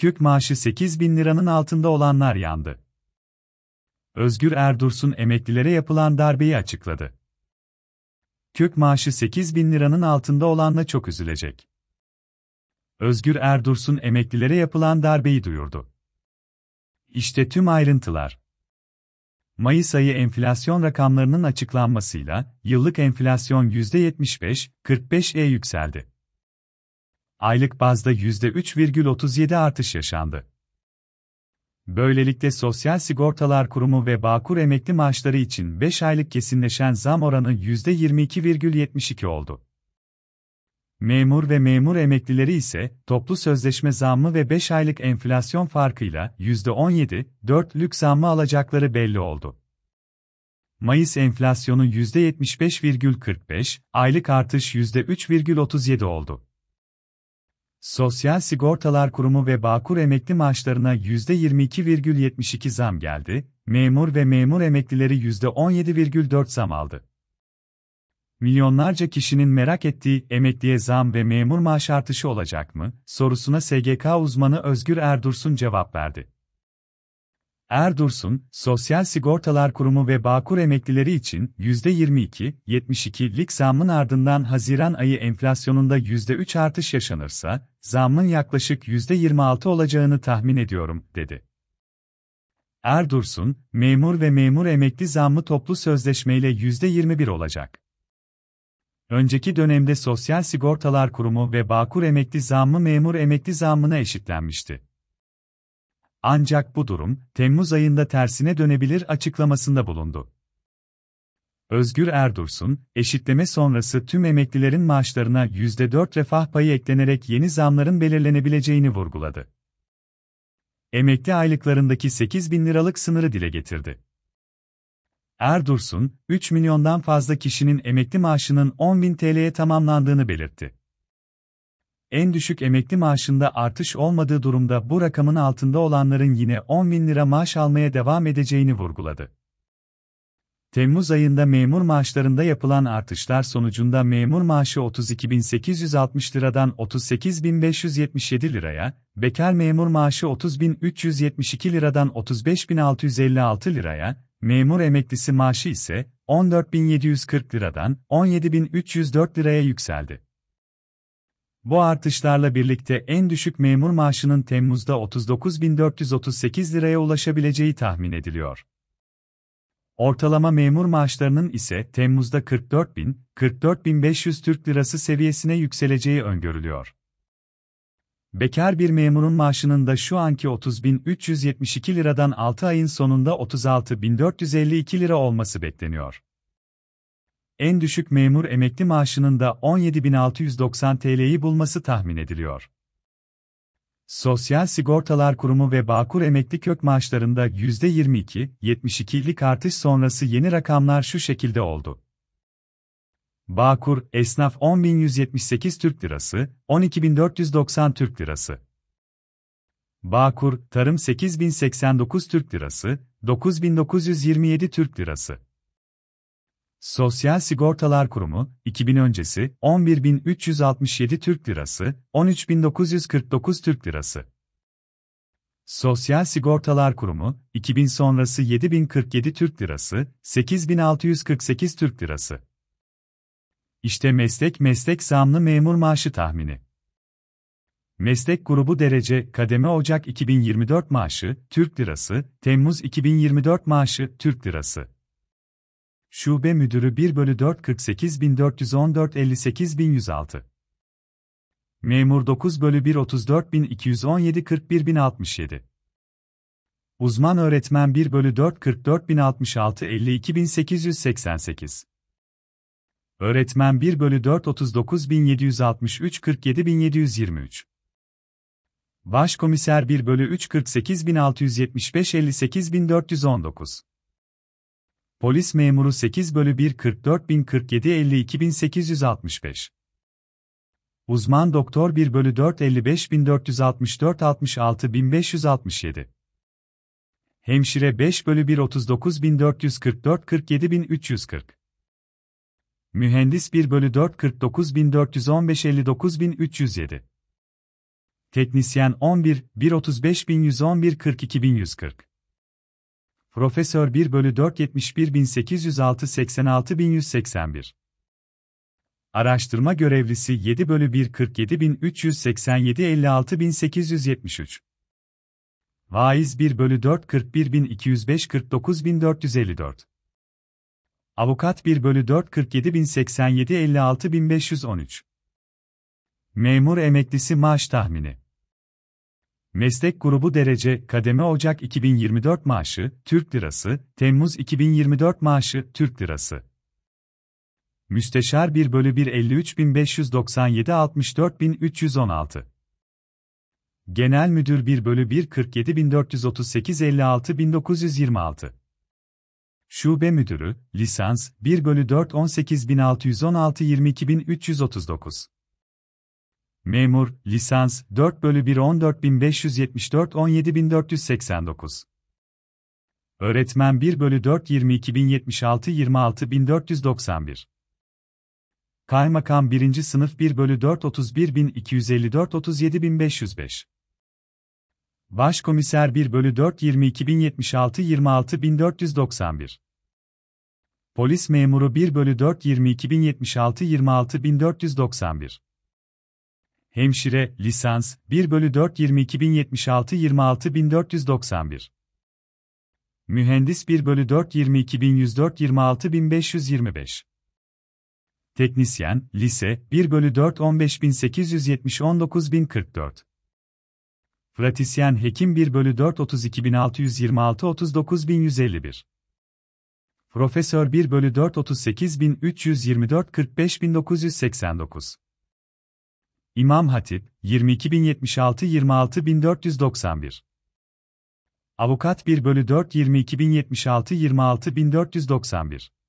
kök maaşı 8 bin liranın altında olanlar yandı. Özgür Erdursun emeklilere yapılan darbeyi açıkladı. Kök maaşı 8 bin liranın altında olanla çok üzülecek. Özgür Erdursun emeklilere yapılan darbeyi duyurdu. İşte tüm ayrıntılar. Mayıs ayı enflasyon rakamlarının açıklanmasıyla yıllık enflasyon %75-45'e e yükseldi aylık bazda %3,37 artış yaşandı. Böylelikle Sosyal Sigortalar Kurumu ve Bağkur emekli maaşları için 5 aylık kesinleşen zam oranı %22,72 oldu. Memur ve memur emeklileri ise toplu sözleşme zammı ve 5 aylık enflasyon farkıyla 17,4 lük zammı alacakları belli oldu. Mayıs enflasyonu %75,45, aylık artış %3,37 oldu. Sosyal Sigortalar Kurumu ve Bağkur emekli maaşlarına %22,72 zam geldi, memur ve memur emeklileri %17,4 zam aldı. Milyonlarca kişinin merak ettiği emekliye zam ve memur maaş artışı olacak mı sorusuna SGK uzmanı Özgür Erdursun cevap verdi. Erdursun, Sosyal Sigortalar Kurumu ve Bağkur emeklileri için %22-72'lik zammın ardından Haziran ayı enflasyonunda %3 artış yaşanırsa, zammın yaklaşık %26 olacağını tahmin ediyorum, dedi. Erdursun, memur ve memur emekli zammı toplu sözleşmeyle %21 olacak. Önceki dönemde Sosyal Sigortalar Kurumu ve Bağkur emekli zammı memur emekli zammına eşitlenmişti. Ancak bu durum, Temmuz ayında tersine dönebilir açıklamasında bulundu. Özgür Erdursun, eşitleme sonrası tüm emeklilerin maaşlarına %4 refah payı eklenerek yeni zamların belirlenebileceğini vurguladı. Emekli aylıklarındaki 8 bin liralık sınırı dile getirdi. Erdursun, 3 milyondan fazla kişinin emekli maaşının 10 bin TL'ye tamamlandığını belirtti en düşük emekli maaşında artış olmadığı durumda bu rakamın altında olanların yine 10 bin lira maaş almaya devam edeceğini vurguladı. Temmuz ayında memur maaşlarında yapılan artışlar sonucunda memur maaşı 32.860 liradan 38.577 liraya, bekar memur maaşı 30.372 liradan 35.656 liraya, memur emeklisi maaşı ise 14.740 liradan 17.304 liraya yükseldi. Bu artışlarla birlikte en düşük memur maaşının Temmuz'da 39.438 liraya ulaşabileceği tahmin ediliyor. Ortalama memur maaşlarının ise Temmuz'da 44.000, 44.500 Türk Lirası seviyesine yükseleceği öngörülüyor. Bekar bir memurun maaşının da şu anki 30.372 liradan 6 ayın sonunda 36.452 lira olması bekleniyor en düşük memur emekli maaşının da 17.690 TL'yi bulması tahmin ediliyor. Sosyal Sigortalar Kurumu ve Bağkur emekli kök maaşlarında %22-72'lik artış sonrası yeni rakamlar şu şekilde oldu. Bağkur, esnaf 10.178 Türk Lirası, 12.490 Türk Lirası. Bağkur, tarım 8.089 Türk Lirası, 9.927 Türk Lirası. Sosyal Sigortalar Kurumu, 2000 öncesi 11.367 Türk Lirası, 13.949 Türk Lirası. Sosyal Sigortalar Kurumu, 2000 sonrası 7.047 Türk Lirası, 8.648 Türk Lirası. İşte meslek meslek zamlı memur maaşı tahmini. Meslek grubu derece kademe Ocak 2024 maaşı Türk Lirası, Temmuz 2024 maaşı Türk Lirası. Şube Müdürü 1 bölü 4 48414 58106 Memur 9 bölü 1 34217 41067 Uzman Öğretmen 1 bölü 4 44066 52888 Öğretmen 1 bölü 4 39763 47723 Başkomiser 1 bölü 3 48675 58419 Polis memuru 8 bölü 1 44 bin 47 50 2865. Uzman doktor 1 bölü 4 55 bin 464 66 bin Hemşire 5 bölü 1 39 bin 444 47 bin 340. Mühendis 1 bölü 4 49 bin 415 59 bin 307. Teknisyen 11 1 35 bin 111 42 bin 140. Profesör 1 bölü 4 71806 86181. Araştırma görevlisi 7 bölü 1 47387 56873. Vaiz 1 bölü 4 41205 49454. Avukat 1 bölü 4 47087 56513. Memur emeklisi maaş tahmini Meslek grubu derece, kademe Ocak 2024 maaşı, Türk Lirası, Temmuz 2024 maaşı, Türk Lirası. Müsteşar 1 bölü 1 53.597 64316. Genel Müdür 1 bölü 1 47438 56.926 Şube Müdürü, Lisans, 1 bölü 4 18616 22339. Memur, lisans, 4 bölü 1 14574 17489. Öğretmen 1 bölü 4 22076 26491. Kaymakam 1. sınıf 1 bölü 4 31254 37505. Başkomiser 1 bölü 4 22076 26491. Polis memuru 1 bölü 4 22076 26491. Hemşire, lisans, 1 bölü 4 22076 26491. Mühendis 1 bölü 4 22104 26525. Teknisyen, lise, 1 bölü 4 15870 19044. Pratisyen hekim 1 bölü 4 32626 39151. Profesör 1 bölü 4 38324 45989 İmam Hatip 22076 26491 Avukat 1 bölü 4 22076 26491